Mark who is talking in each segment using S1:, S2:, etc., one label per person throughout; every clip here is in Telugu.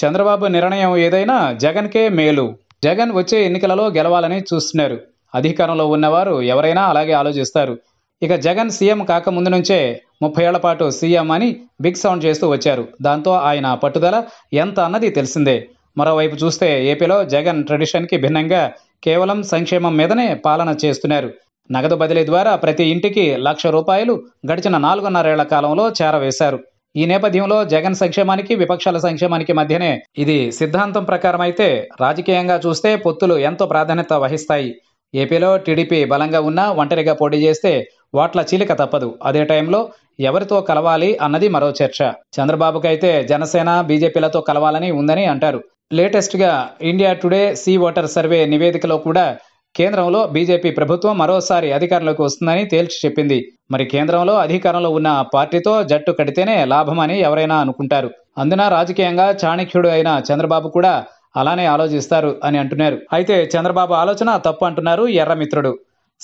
S1: చంద్రబాబు నిర్ణయం ఏదైనా జగన్కే మేలు జగన్ వచ్చే ఎన్నికలలో గెలవాలని చూస్తున్నారు అధికారంలో ఉన్నవారు ఎవరైనా అలాగే ఆలోచిస్తారు ఇక జగన్ సీఎం కాకముందు నుంచే ముప్పై ఏళ్ల పాటు సీఎం అని బిగ్ సౌండ్ చేస్తూ వచ్చారు దాంతో ఆయన పట్టుదల ఎంత అన్నది తెలిసిందే మరోవైపు చూస్తే ఏపీలో జగన్ ట్రెడిషన్కి భిన్నంగా కేవలం సంక్షేమం మీదనే పాలన చేస్తున్నారు నగదు బదిలీ ద్వారా ప్రతి ఇంటికి లక్ష రూపాయలు గడిచిన నాలుగున్నరేళ్ల కాలంలో చేరవేశారు ఈ నేపథ్యంలో జగన్ సంక్షేమానికి విపక్షాల సంక్షేమానికి మధ్యనే ఇది సిద్ధాంతం ప్రకారం అయితే రాజకీయంగా చూస్తే పొత్తులు ఎంతో ప్రాధాన్యత వహిస్తాయి ఏపీలో టీడీపీ బలంగా ఉన్నా ఒంటరిగా పోటీ చేస్తే వాట్ల చీలిక తప్పదు అదే టైంలో ఎవరితో కలవాలి అన్నది మరో చర్చ చంద్రబాబుకైతే జనసేన బీజేపీలతో కలవాలని ఉందని అంటారు లేటెస్ట్గా India Today C Voter survey నివేదికలో కూడా కేంద్రంలో బీజేపీ ప్రభుత్వం మరోసారి అధికారంలోకి వస్తుందని తేల్చి చెప్పింది మరి కేంద్రంలో అధికారంలో ఉన్న పార్టీతో జట్టు కడితేనే లాభమని ఎవరైనా అనుకుంటారు అందున రాజకీయంగా చాణక్యుడు అయిన చంద్రబాబు కూడా అలానే ఆలోచిస్తారు అని అంటున్నారు అయితే చంద్రబాబు ఆలోచన తప్పు అంటున్నారు ఎర్రమిత్రుడు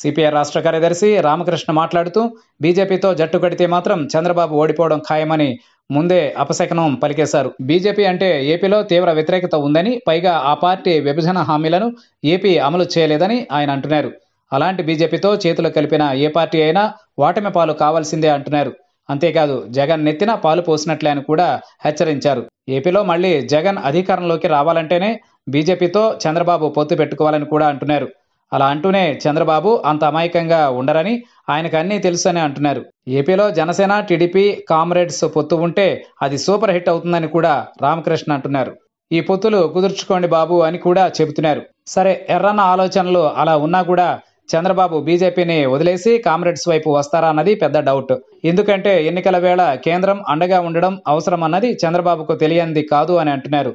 S1: సిపిఐ రాష్ట్ర కార్యదర్శి రామకృష్ణ మాట్లాడుతూ బీజేపీతో జట్టు కడితే మాత్రం చంద్రబాబు ఓడిపోవడం ఖాయమని ముందే అపశకనం పలికేశారు బీజేపీ అంటే ఏపీలో తీవ్ర వ్యతిరేకత ఉందని పైగా ఆ పార్టీ విభజన హామీలను ఏపీ అమలు చేయలేదని ఆయన అంటున్నారు అలాంటి బీజేపీతో చేతులు కలిపిన ఏ పార్టీ అయినా ఓటమి పాలు కావాల్సిందే అంటున్నారు అంతేకాదు జగన్ నెత్తిన పాలు పోసినట్లే అని కూడా హెచ్చరించారు ఏపీలో మళ్ళీ జగన్ అధికారంలోకి రావాలంటేనే బీజేపీతో చంద్రబాబు పొత్తు పెట్టుకోవాలని కూడా అంటున్నారు అలా అంటూనే చంద్రబాబు అంత అమాయకంగా ఉండరని ఆయనకు అన్నీ తెలుసని అంటున్నారు ఏపీలో జనసేన టీడీపీ కామ్రేడ్స్ పొత్తు ఉంటే అది సూపర్ హిట్ అవుతుందని కూడా రామకృష్ణ అంటున్నారు ఈ పొత్తులు కుదుర్చుకోండి బాబు అని కూడా చెబుతున్నారు సరే ఎర్రన్న ఆలోచనలు అలా ఉన్నా కూడా చంద్రబాబు బీజేపీని వదిలేసి కామ్రేడ్స్ వైపు వస్తారా అన్నది పెద్ద డౌట్ ఎందుకంటే ఎన్నికల వేళ కేంద్రం అండగా ఉండడం అవసరమన్నది చంద్రబాబుకు తెలియంది కాదు అని అంటున్నారు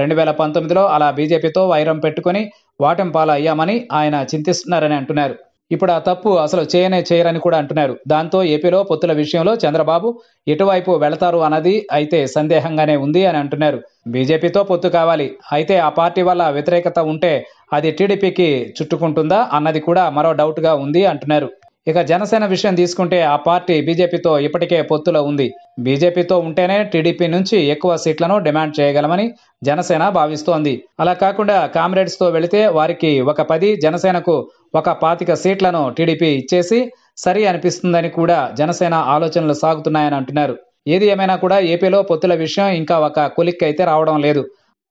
S1: రెండు వేల పంతొమ్మిదిలో అలా బీజేపీతో వైరం పెట్టుకుని వాటం అయ్యామని ఆయన చింతిస్తున్నారని అంటున్నారు ఇప్పుడు ఆ తప్పు అసలు చేయనే చేయరని కూడా అంటున్నారు దాంతో ఏపీలో పొత్తుల విషయంలో చంద్రబాబు ఎటువైపు వెళతారు అన్నది అయితే సందేహంగానే ఉంది అని అంటున్నారు బీజేపీతో పొత్తు కావాలి అయితే ఆ పార్టీ వల్ల వ్యతిరేకత ఉంటే అది టీడీపీకి చుట్టుకుంటుందా అన్నది కూడా మరో డౌట్గా ఉంది అంటున్నారు ఇక జనసేన విషయం తీసుకుంటే ఆ పార్టీ బీజేపీతో ఇప్పటికే పొత్తులో ఉంది బీజేపీతో ఉంటేనే టీడీపీ నుంచి ఎక్కువ సీట్లను డిమాండ్ చేయగలమని జనసేన భావిస్తోంది అలా కాకుండా కామ్రేడ్స్తో వెళితే వారికి ఒక పది జనసేనకు ఒక పాతిక సీట్లను టీడీపీ ఇచ్చేసి సరి అనిపిస్తుందని కూడా జనసేన ఆలోచనలు సాగుతున్నాయని అంటున్నారు ఏది ఏమైనా కూడా ఏపీలో పొత్తుల విషయం ఇంకా ఒక కొలిక్ అయితే రావడం లేదు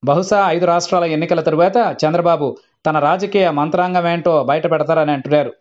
S1: బహుశా ఐదు రాష్ట్రాల ఎన్నికల తరువాత చంద్రబాబు తన రాజకీయ మంత్రాంగం ఏంటో బయట పెడతారని అంటున్నారు